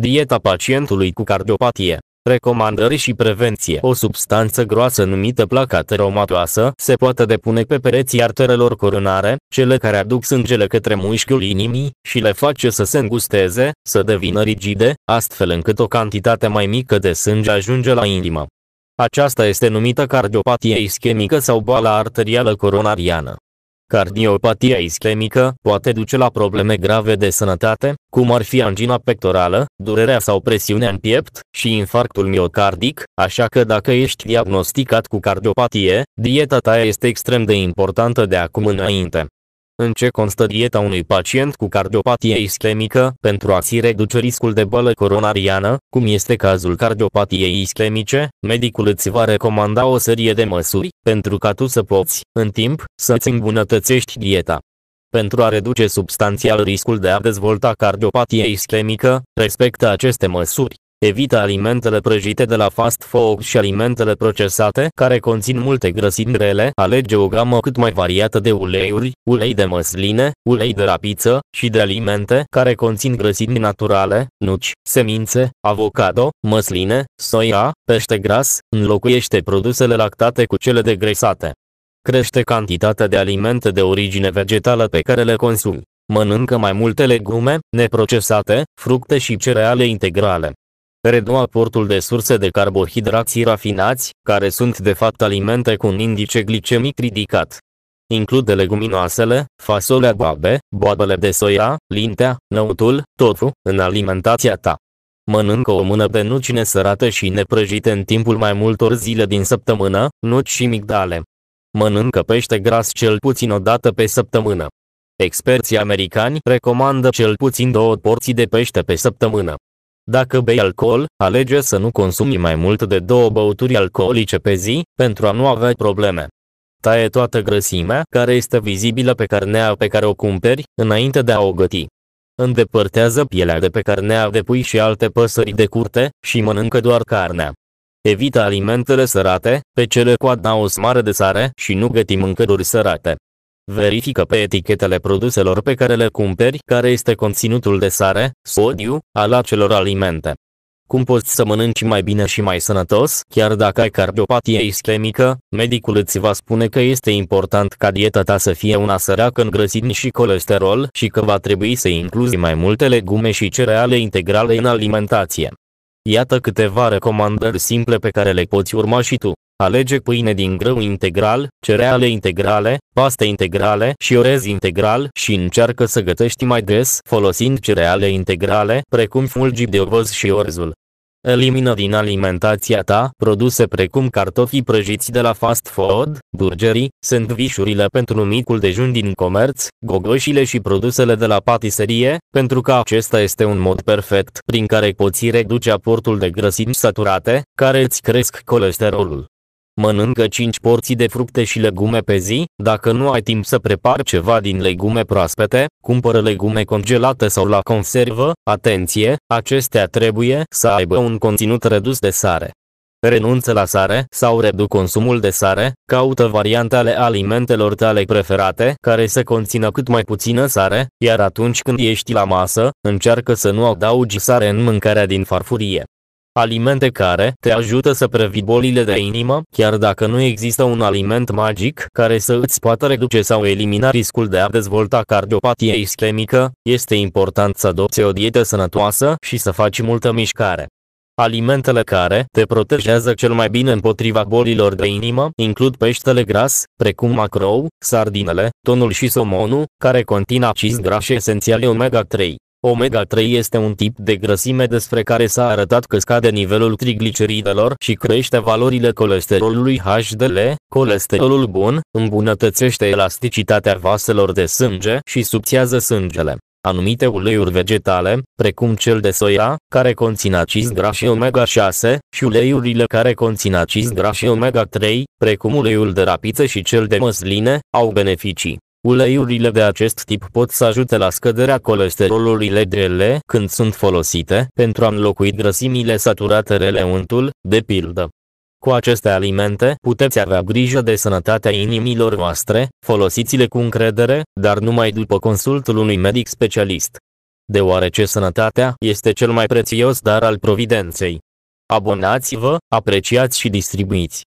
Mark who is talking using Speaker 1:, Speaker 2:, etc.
Speaker 1: Dieta pacientului cu cardiopatie. Recomandări și prevenție O substanță groasă numită placa teromatoasă se poate depune pe pereții arterelor coronare, cele care aduc sângele către mușchiul inimii, și le face să se îngusteze, să devină rigide, astfel încât o cantitate mai mică de sânge ajunge la inimă. Aceasta este numită cardiopatie ischemică sau boala arterială coronariană. Cardiopatia ischemică poate duce la probleme grave de sănătate, cum ar fi angina pectorală, durerea sau presiunea în piept și infarctul miocardic, așa că dacă ești diagnosticat cu cardiopatie, dieta ta este extrem de importantă de acum înainte. În ce constă dieta unui pacient cu cardiopatie ischemică pentru a-ți reduce riscul de boală coronariană, cum este cazul cardiopatiei ischemice? Medicul îți va recomanda o serie de măsuri pentru ca tu să poți, în timp, să-ți îmbunătățești dieta. Pentru a reduce substanțial riscul de a dezvolta cardiopatie ischemică, respectă aceste măsuri. Evită alimentele prăjite de la fast food și alimentele procesate care conțin multe grăsimi rele. Alege o gamă cât mai variată de uleiuri, ulei de măsline, ulei de rapiță și de alimente care conțin grăsimi naturale, nuci, semințe, avocado, măsline, soia, pește gras. Înlocuiește produsele lactate cu cele degresate. Crește cantitatea de alimente de origine vegetală pe care le consumi. Mănâncă mai multe legume, neprocesate, fructe și cereale integrale redua aportul de surse de carbohidrații rafinați, care sunt de fapt alimente cu un indice glicemic ridicat. Include leguminoasele, fasolea boabe, boabele de soia, lintea, năutul, tofu, în alimentația ta. Mănâncă o mână de nuci nesărate și neprăjite în timpul mai multor zile din săptămână, nuci și migdale. Mănâncă pește gras cel puțin o dată pe săptămână. Experții americani recomandă cel puțin două porții de pește pe săptămână. Dacă bei alcool, alege să nu consumi mm. mai mult de două băuturi alcoolice pe zi, pentru a nu avea probleme. Taie toată grăsimea care este vizibilă pe carnea pe care o cumperi, înainte de a o găti. Îndepărtează pielea de pe carnea de pui și alte păsări de curte și mănâncă doar carnea. Evita alimentele sărate, pe cele cu adaos mare de sare și nu găti mâncăruri sărate. Verifică pe etichetele produselor pe care le cumperi care este conținutul de sare, sodiu, al acelor alimente. Cum poți să mănânci mai bine și mai sănătos, chiar dacă ai cardiopatie ischemică, medicul îți va spune că este important ca dieta ta să fie una săracă în grăsimi și colesterol și că va trebui să incluzi mai multe legume și cereale integrale în alimentație. Iată câteva recomandări simple pe care le poți urma și tu. Alege pâine din grâu integral, cereale integrale, paste integrale și orez integral și încearcă să gătești mai des folosind cereale integrale, precum fulgii de ovăz și orzul. Elimină din alimentația ta produse precum cartofii prăjiți de la fast food, burgerii, sandvișurile pentru micul dejun din comerț, gogoșile și produsele de la patiserie, pentru că acesta este un mod perfect prin care poți reduce aportul de grăsimi saturate, care îți cresc colesterolul. Mănâncă 5 porții de fructe și legume pe zi, dacă nu ai timp să prepari ceva din legume proaspete, cumpără legume congelate sau la conservă, atenție, acestea trebuie să aibă un conținut redus de sare. Renunță la sare sau reduc consumul de sare, caută variante ale alimentelor tale preferate care să conțină cât mai puțină sare, iar atunci când ești la masă, încearcă să nu adaugi sare în mâncarea din farfurie. Alimente care te ajută să previi bolile de inimă, chiar dacă nu există un aliment magic care să îți poată reduce sau elimina riscul de a dezvolta cardiopatie ischemică, este important să adopți o dietă sănătoasă și să faci multă mișcare. Alimentele care te protejează cel mai bine împotriva bolilor de inimă includ peștele gras, precum macrou, sardinele, tonul și somonul, care conțin acizi grași esențiale omega-3. Omega-3 este un tip de grăsime despre care s-a arătat că scade nivelul trigliceridelor și crește valorile colesterolului HDL, colesterolul bun, îmbunătățește elasticitatea vaselor de sânge și subțiază sângele. Anumite uleiuri vegetale, precum cel de soia, care conțin acizi grași omega-6, și uleiurile care conțin acizi grași omega-3, precum uleiul de rapiță și cel de măsline, au beneficii. Uleiurile de acest tip pot să ajute la scăderea colesterolului LDL când sunt folosite pentru a înlocui grăsimile saturate untul, de pildă. Cu aceste alimente puteți avea grijă de sănătatea inimilor voastre, folosiți-le cu încredere, dar numai după consultul unui medic specialist. Deoarece sănătatea este cel mai prețios dar al providenței. Abonați-vă, apreciați și distribuiți.